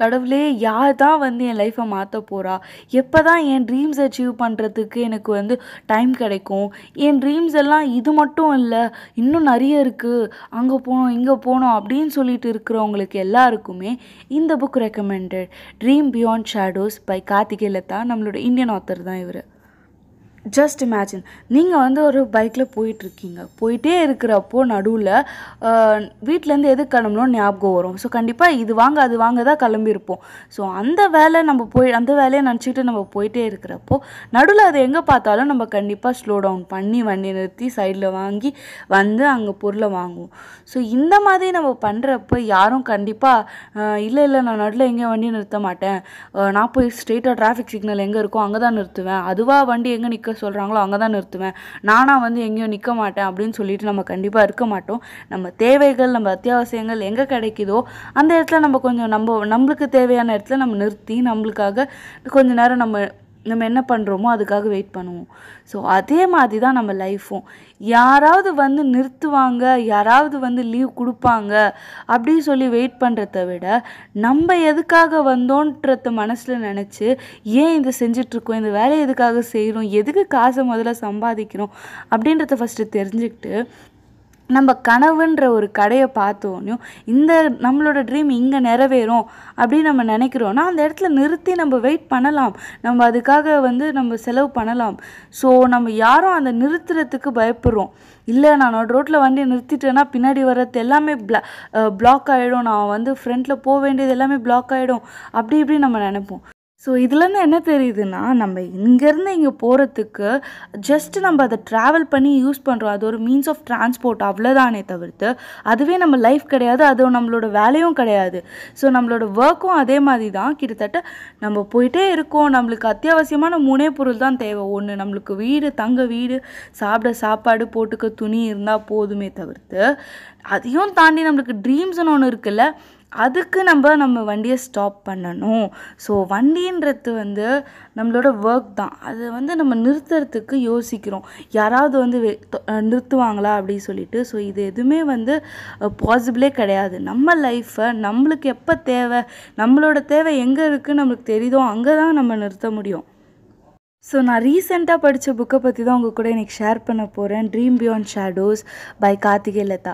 கடவுளே யார் தான் வந்து என் லைஃப்பை மாற்ற போகிறா எப்போ தான் என் ட்ரீம்ஸ் அச்சீவ் பண்ணுறதுக்கு எனக்கு வந்து டைம் கிடைக்கும் என் ட்ரீம்ஸ் எல்லாம் இது மட்டும் இல்லை இன்னும் நிறைய இருக்குது அங்கே போனோம் இங்கே போகணும் அப்படின்னு சொல்லிட்டு இருக்கிறவங்களுக்கு எல்லாருக்குமே இந்த book recommended dream beyond shadows by Karthike Latha நம்மளோட இந்தியன் ஆத்தர் தான் இவர் ஜஸ்ட் இமேஜின் நீங்கள் வந்து ஒரு பைக்கில் போயிட்டுருக்கீங்க போயிட்டே இருக்கிறப்போ நடுவில் வீட்டிலேருந்து எது கிளம்பணும் ஞாபகம் வரும் ஸோ கண்டிப்பாக இது வாங்க அது வாங்க தான் கிளம்பியிருப்போம் ஸோ அந்த வேலை நம்ம போய் அந்த வேலையை நினச்சிக்கிட்டு நம்ம போயிட்டே இருக்கிறப்போ நடுவில் அது எங்கே பார்த்தாலும் நம்ம கண்டிப்பாக ஸ்லோ டவுன் பண்ணி வண்டி நிறுத்தி சைடில் வாங்கி வந்து அங்கே பொருளை வாங்குவோம் ஸோ இந்த மாதிரி நம்ம பண்ணுறப்ப யாரும் கண்டிப்பாக இல்லை இல்லை நான் நடுவில் எங்கேயும் வண்டி நிறுத்த மாட்டேன் நான் போய் ஸ்ட்ரெயிட்டாக டிராஃபிக் சிக்னல் எங்கே இருக்கோ அங்கே தான் நிறுத்துவேன் அதுவாக வண்டி எங்கே நிற்க சொல்கிறாங்களோ அங்கே தான் நிறுத்துவேன் நானாக வந்து எங்கேயும் நிற்க மாட்டேன் அப்படின்னு சொல்லிட்டு நம்ம கண்டிப்பாக இருக்க மாட்டோம் நம்ம தேவைகள் நம்ம அத்தியாவசியங்கள் எங்கே கிடைக்குதோ அந்த இடத்துல நம்ம கொஞ்சம் நம்ம நம்மளுக்கு தேவையான இடத்துல நம்ம நிறுத்தி நம்மளுக்காக கொஞ்சம் நேரம் நம்ம நம்ம என்ன பண்ணுறோமோ அதுக்காக வெயிட் பண்ணுவோம் ஸோ அதே மாதிரி தான் நம்ம லைஃப்பும் யாராவது வந்து நிறுத்துவாங்க யாராவது வந்து லீவ் கொடுப்பாங்க அப்படின்னு சொல்லி வெயிட் பண்ணுறத விட நம்ம எதுக்காக வந்தோன்றத மனசில் நினச்சி ஏன் இதை செஞ்சிட்ருக்கோம் இந்த வேலையை எதுக்காக செய்கிறோம் எதுக்கு காசை முதல்ல சம்பாதிக்கிறோம் அப்படின்றத ஃபஸ்ட்டு தெரிஞ்சுக்கிட்டு நம்ம கனவுன்ற ஒரு கடையை பார்த்தோன்னும் இந்த நம்மளோட ட்ரீம் இங்கே நிறைவேறும் அப்படின்னு நம்ம நினைக்கிறோன்னா அந்த இடத்துல நிறுத்தி நம்ம வெயிட் பண்ணலாம் நம்ம அதுக்காக வந்து நம்ம செலவு பண்ணலாம் ஸோ நம்ம யாரும் அந்த நிறுத்துறதுக்கு பயப்படுறோம் இல்லை நான் ரோட்டில் வண்டி நிறுத்திட்டேன்னா பின்னாடி வர்றது எல்லாமே பிளா பிளாக் ஆகிடும் நான் வந்து ஃப்ரண்ட்டில் போக வேண்டியது எல்லாமே பிளாக் ஆகிடும் அப்படி இப்படி நம்ம நினைப்போம் ஸோ இதுலேருந்து என்ன தெரியுதுன்னா நம்ம இங்கேருந்து இங்கே போகிறதுக்கு ஜஸ்ட் நம்ம அதை ட்ராவல் பண்ணி யூஸ் பண்ணுறோம் அது ஒரு மீன்ஸ் ஆஃப் டிரான்ஸ்போர்ட் அவ்வளோதானே தவிர்த்து அதுவே நம்ம லைஃப் கிடையாது அது நம்மளோட வேலையும் கிடையாது ஸோ நம்மளோட ஒர்க்கும் அதே மாதிரி தான் கிட்டத்தட்ட நம்ம போயிட்டே இருக்கோம் நம்மளுக்கு அத்தியாவசியமான மூணே பொருள் தான் தேவை ஒன்று நம்மளுக்கு வீடு தங்க வீடு சாப்பிட சாப்பாடு போட்டுக்க துணி இருந்தால் போதுமே தவிர்த்து அதையும் தாண்டி நம்மளுக்கு ட்ரீம்ஸ்னு ஒன்று இருக்குல்ல அதுக்கு நம்ம நம்ம வண்டியை ஸ்டாப் பண்ணணும் ஸோ வண்டின்றது வந்து நம்மளோட ஒர்க் தான் அது வந்து நம்ம நிறுத்துறதுக்கு யோசிக்கிறோம் யாராவது வந்து நிறுத்துவாங்களா அப்படின்னு சொல்லிட்டு ஸோ இது எதுவுமே வந்து பாசிபிளே கிடையாது நம்ம லைஃப்பை நம்மளுக்கு எப்போ தேவை நம்மளோட தேவை எங்கே இருக்குதுன்னு நம்மளுக்கு தெரியுதோ அங்கே தான் நம்ம நிறுத்த முடியும் ஸோ நான் ரீசெண்டாக படித்த புக்கை பற்றி தான் உங்கள் கூட இன்றைக்கி ஷேர் பண்ண போகிறேன் dream beyond shadows by Karthike Latha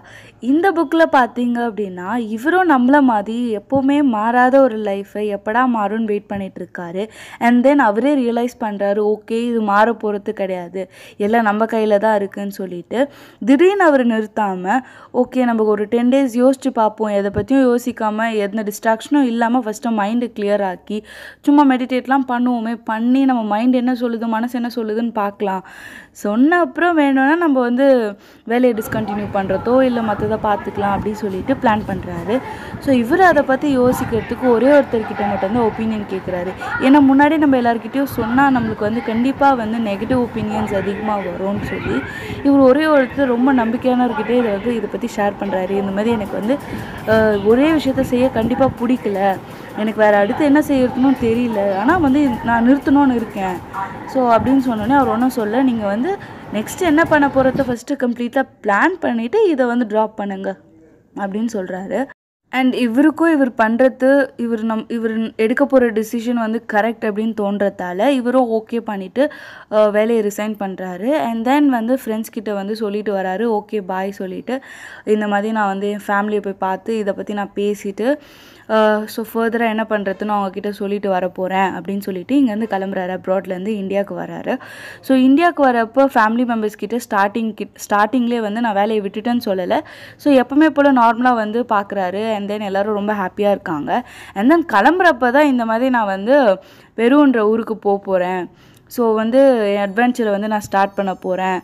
இந்த புக்கில் பார்த்தீங்க அப்படின்னா இவரும் நம்மளை மாதிரி எப்போவுமே மாறாத ஒரு லைஃப்பை எப்படா மாறும்னு வெயிட் பண்ணிகிட்ருக்காரு அண்ட் தென் அவரே ரியலைஸ் பண்ணுறாரு ஓகே இது மாற போகிறது கிடையாது எல்லாம் நம்ம கையில் தான் இருக்குதுன்னு சொல்லிட்டு திடீர்னு அவர் நிறுத்தாமல் ஓகே நம்ம ஒரு டென் டேஸ் யோசித்து பார்ப்போம் எதை பற்றியும் யோசிக்காமல் எந்த டிஸ்ட்ராக்ஷனும் இல்லாமல் ஃபஸ்ட்டு மைண்டு கிளியர் ஆக்கி சும்மா மெடிடேட்லாம் பண்ணுவோமே பண்ணி நம்ம மைண்ட் என்ன சொல்லுது மனசு என்ன சொல்லுதுன்னு பார்க்கலாம் சொன்ன அப்புறம் வேணும்னா நம்ம வந்து வேலையை டிஸ்கண்டினியூ பண்ணுறதோ இல்லை மற்றதை பார்த்துக்கலாம் அப்படின்னு சொல்லிட்டு பிளான் பண்ணுறாரு ஸோ இவர் அதை பற்றி யோசிக்கிறதுக்கு ஒரே ஒருத்தர்கிட்ட மட்டும் வந்து ஒப்பீனியன் கேட்குறாரு ஏன்னா முன்னாடி நம்ம எல்லாருக்கிட்டேயும் சொன்னால் நம்மளுக்கு வந்து கண்டிப்பாக வந்து நெகட்டிவ் ஒப்பீனியன்ஸ் அதிகமாக வரும்னு சொல்லி இவர் ஒரே ஒருத்தர் ரொம்ப நம்பிக்கையானவர்கிட்டே இதை வந்து இதை பற்றி ஷேர் பண்ணுறாரு இந்த மாதிரி எனக்கு வந்து ஒரே விஷயத்த செய்ய கண்டிப்பாக பிடிக்கல எனக்கு வேறு அடுத்து என்ன செய்யணும்னு தெரியல ஆனால் வந்து நான் நிறுத்தணும்னு இருக்கேன் ஸோ அப்படின்னு சொன்னோன்னே அவர் ஒன்றும் சொல்ல நீங்கள் வந்து நெக்ஸ்ட்டு என்ன பண்ண போகிறத ஃபஸ்ட்டு கம்ப்ளீட்டாக பிளான் பண்ணிவிட்டு இதை வந்து ட்ராப் பண்ணுங்கள் அப்படின்னு சொல்கிறாரு அண்ட் இவருக்கும் இவர் பண்ணுறது இவர் நம் இவர் எடுக்க போகிற டிசிஷன் வந்து கரெக்ட் அப்படின்னு தோன்றதால இவரும் ஓகே பண்ணிவிட்டு வேலையை ரிசைன் பண்ணுறாரு அண்ட் தென் வந்து ஃப்ரெண்ட்ஸ் கிட்ட வந்து சொல்லிட்டு வராரு ஓகே பாய் சொல்லிவிட்டு இந்த மாதிரி நான் வந்து என் ஃபேமிலியை போய் பார்த்து இதை பற்றி நான் பேசிவிட்டு ஸோ ஃபர்தராக என்ன பண்ணுறதுன்னு அவங்கக்கிட்ட சொல்லிட்டு வர போகிறேன் அப்படின்னு சொல்லிவிட்டு இங்கேருந்து கிளம்புறாரு அப்ராட்லேருந்து இந்தியாவுக்கு வராரு ஸோ இந்தியாவுக்கு வரப்போ ஃபேமிலி மெம்பர்ஸ் கிட்டே ஸ்டார்டிங் கிட் ஸ்டார்டிங்லேயே வந்து நான் வேலையை விட்டுட்டேன்னு சொல்லலை ஸோ எப்போவுமே போல் நார்மலாக வந்து பார்க்குறாரு அண்ட் தென் எல்லோரும் ரொம்ப ஹாப்பியாக இருக்காங்க அண்ட் தென் கிளம்புறப்ப தான் இந்த மாதிரி நான் வந்து பெருன்ற ஊருக்கு போக போகிறேன் ஸோ வந்து என் அட்வென்ச்சரை வந்து நான் ஸ்டார்ட் பண்ண போகிறேன்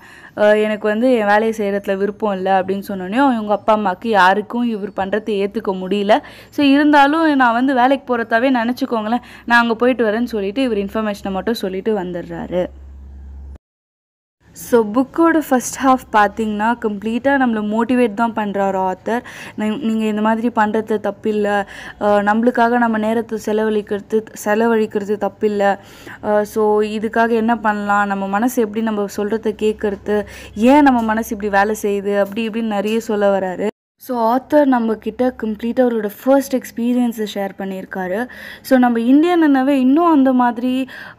எனக்கு வந்து என் வேலையை செய்கிறதுல விருப்பம் இல்லை அப்படின்னு சொன்னோடனே அவங்க அப்பா அம்மாவுக்கு யாருக்கும் இவர் பண்ணுறதை ஏற்றுக்க முடியல ஸோ இருந்தாலும் நான் வந்து வேலைக்கு போகிறதாவே நினச்சிக்கோங்களேன் நான் அங்கே போயிட்டு வரேன்னு சொல்லிவிட்டு இவர் இன்ஃபர்மேஷனை மட்டும் சொல்லிவிட்டு வந்துடுறாரு ஸோ புக்கோட ஃபஸ்ட் ஹாஃப் பார்த்தீங்கன்னா கம்ப்ளீட்டாக நம்மளை மோட்டிவேட் தான் பண்ணுறாரு ஆத்தர் நீங்கள் இந்த மாதிரி பண்ணுறது தப்பில்லை நம்மளுக்காக நம்ம நேரத்தை செலவழிக்கிறது செலவழிக்கிறது தப்பில்லை ஸோ இதுக்காக என்ன பண்ணலாம் நம்ம மனசு எப்படி நம்ம சொல்கிறத கேட்குறது ஏன் நம்ம மனசு இப்படி வேலை செய்யுது அப்படி இப்படின்னு நிறைய சொல்ல வராரு ஸோ ஆத்தர் நம்மக்கிட்ட கம்ப்ளீட்டாக அவரோட ஃபர்ஸ்ட் எக்ஸ்பீரியன்ஸை ஷேர் பண்ணியிருக்காரு ஸோ நம்ம இந்தியன்னாவே இன்னும் அந்த மாதிரி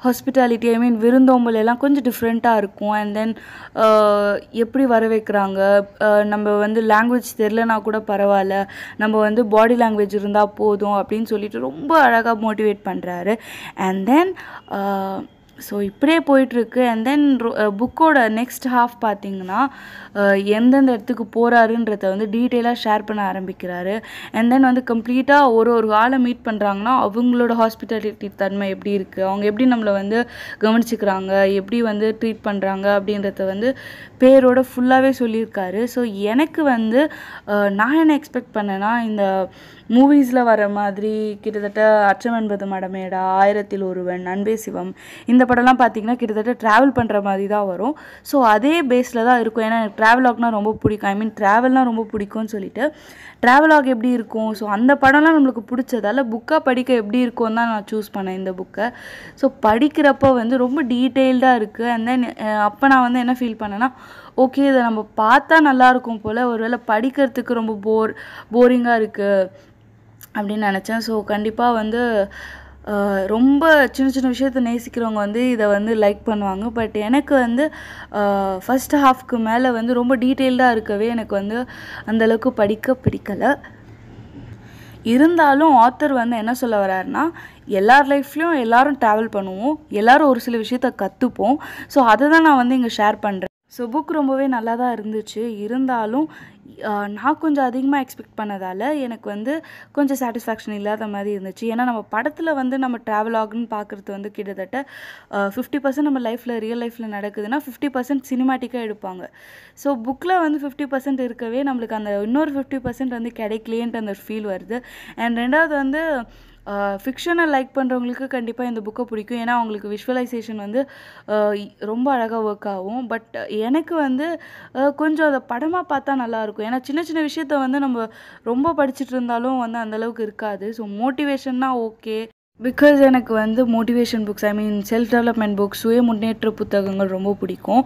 ஹாஸ்பிட்டாலிட்டி ஐ மீன் விருந்தோம்பல் எல்லாம் கொஞ்சம் டிஃப்ரெண்ட்டாக இருக்கும் அண்ட் தென் எப்படி வர வைக்கிறாங்க நம்ம வந்து லாங்குவேஜ் தெரிலனா கூட பரவாயில்ல நம்ம வந்து பாடி லாங்குவேஜ் இருந்தால் போதும் அப்படின்னு சொல்லிட்டு ரொம்ப அழகாக மோட்டிவேட் பண்ணுறாரு அண்ட் தென் ஸோ இப்படியே போயிட்டுருக்கு அண்ட் தென் புக்கோட நெக்ஸ்ட் ஹாஃப் பார்த்தீங்கன்னா uh, எந்தெந்த இடத்துக்கு போகிறாருன்றத வந்து டீட்டெயிலாக ஷேர் பண்ண ஆரம்பிக்கிறாரு அண்ட் தென் வந்து கம்ப்ளீட்டாக ஒரு ஒரு ஆளை மீட் பண்ணுறாங்கன்னா அவங்களோட ஹாஸ்பிட்டாலிட்டி தன்மை எப்படி இருக்குது அவங்க எப்படி நம்மளை வந்து கவனிச்சுக்கிறாங்க எப்படி வந்து ட்ரீட் பண்ணுறாங்க அப்படின்றத வந்து பேரோட ஃபுல்லாகவே சொல்லியிருக்காரு ஸோ எனக்கு வந்து uh, நான் என்ன எக்ஸ்பெக்ட் பண்ணேன்னா இந்த மூவிஸில் வர மாதிரி கிட்டத்தட்ட அச்சம் என்பது மடமேடா ஆயிரத்தில் ஒருவன் அன்பே சிவம் இந்த படம்லாம் பார்த்தீங்கன்னா கிட்டத்தட்ட ட்ராவல் பண்ணுற மாதிரி தான் வரும் ஸோ அதே பேஸில் தான் இருக்கும் ஏன்னா எனக்கு ட்ராவலாக்னால் ரொம்ப பிடிக்கும் ஐ மீன் ட்ராவல்னால் ரொம்ப பிடிக்கும்னு சொல்லிட்டு ட்ராவலாக் எப்படி இருக்கும் ஸோ அந்த படம்லாம் நம்மளுக்கு பிடிச்சதால புக்காக படிக்க எப்படி இருக்கும்னு தான் நான் சூஸ் பண்ணேன் இந்த புக்கை ஸோ படிக்கிறப்போ வந்து ரொம்ப டீட்டெயில்டாக இருக்குது அண்ட் தென் அப்போ நான் வந்து என்ன ஃபீல் பண்ணேன்னா ஓகே இதை நம்ம பார்த்தா நல்லாயிருக்கும் போல் ஒருவேளை படிக்கிறதுக்கு ரொம்ப போர் போரிங்காக இருக்குது அப்படின்னு நினச்சேன் ஸோ கண்டிப்பாக வந்து ரொம்ப சின்ன சின்ன விஷயத்த நேசிக்கிறவங்க வந்து இதை வந்து லைக் பண்ணுவாங்க பட் எனக்கு வந்து ஃபஸ்ட் ஹாஃப்க்கு மேலே வந்து ரொம்ப டீட்டெயில்டாக இருக்கவே எனக்கு வந்து அந்தளவுக்கு படிக்க பிடிக்கலை இருந்தாலும் ஆத்தர் வந்து என்ன சொல்ல வர்றாருனா எல்லார் லைஃப்லேயும் எல்லோரும் ட்ராவல் பண்ணுவோம் எல்லோரும் ஒரு சில விஷயத்த கற்றுப்போம் ஸோ அதை தான் நான் வந்து இங்கே ஷேர் பண்ணுறேன் ஸோ புக் ரொம்பவே நல்லா தான் இருந்துச்சு இருந்தாலும் நான் கொஞ்சம் அதிகமாக எக்ஸ்பெக்ட் பண்ணதால் எனக்கு வந்து கொஞ்சம் சாட்டிஸ்ஃபேக்ஷன் இல்லாத மாதிரி இருந்துச்சு ஏன்னா நம்ம படத்தில் வந்து நம்ம ட்ராவல் ஆகுன்னு பார்க்குறது வந்து கிட்டத்தட்ட ஃபிஃப்டி பர்சன்ட் நம்ம லைஃப்பில் ரியல் லைஃப்பில் நடக்குதுன்னா ஃபிஃப்டி பர்சன்ட் சினிமாட்டிக்காக எடுப்பாங்க ஸோ புக்கில் வந்து ஃபிஃப்டி பர்சன்ட் இருக்கவே நம்மளுக்கு அந்த இன்னொரு ஃபிஃப்டி பர்சன்ட் வந்து கிடைக்கலேன்ட்டு அந்த ஃபீல் வருது அண்ட் ரெண்டாவது வந்து ஃபிக்ஷனை லைக் பண்ணுறவங்களுக்கு கண்டிப்பாக இந்த புக்கை பிடிக்கும் ஏன்னா அவங்களுக்கு விஷுவலைசேஷன் வந்து ரொம்ப அழகாக ஒர்க் ஆகும் பட் எனக்கு வந்து கொஞ்சம் அதை படமாக பார்த்தா நல்லாயிருக்கும் ஏன்னா சின்ன சின்ன விஷயத்த வந்து நம்ம ரொம்ப படிச்சுட்டு இருந்தாலும் வந்து அந்தளவுக்கு இருக்காது ஸோ மோட்டிவேஷன்னா ஓகே பிகாஸ் எனக்கு வந்து motivation books I mean self development books சுய முன்னேற்ற புத்தகங்கள் ரொம்ப பிடிக்கும்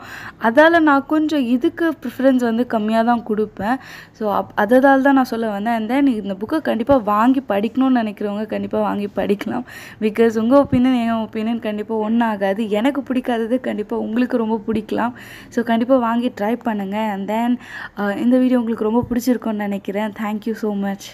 அதால் நான் கொஞ்சம் இதுக்கு ப்ரிஃபரன்ஸ் வந்து கம்மியாக தான் கொடுப்பேன் ஸோ அப் அதால் தான் நான் சொல்ல வந்தேன் அண்ட் தென் இந்த புக்கை கண்டிப்பாக வாங்கி படிக்கணும்னு நினைக்கிறவங்க கண்டிப்பாக வாங்கி படிக்கலாம் பிகாஸ் உங்கள் ஒப்பீனியன் என் ஒப்பீனியன் கண்டிப்பாக ஒன்றாகாது எனக்கு பிடிக்காதது கண்டிப்பாக உங்களுக்கு ரொம்ப பிடிக்கலாம் ஸோ கண்டிப்பாக வாங்கி ட்ரை பண்ணுங்கள் அண்ட் தென் இந்த வீடியோ உங்களுக்கு ரொம்ப பிடிச்சிருக்கோன்னு நினைக்கிறேன் தேங்க்யூ ஸோ மச்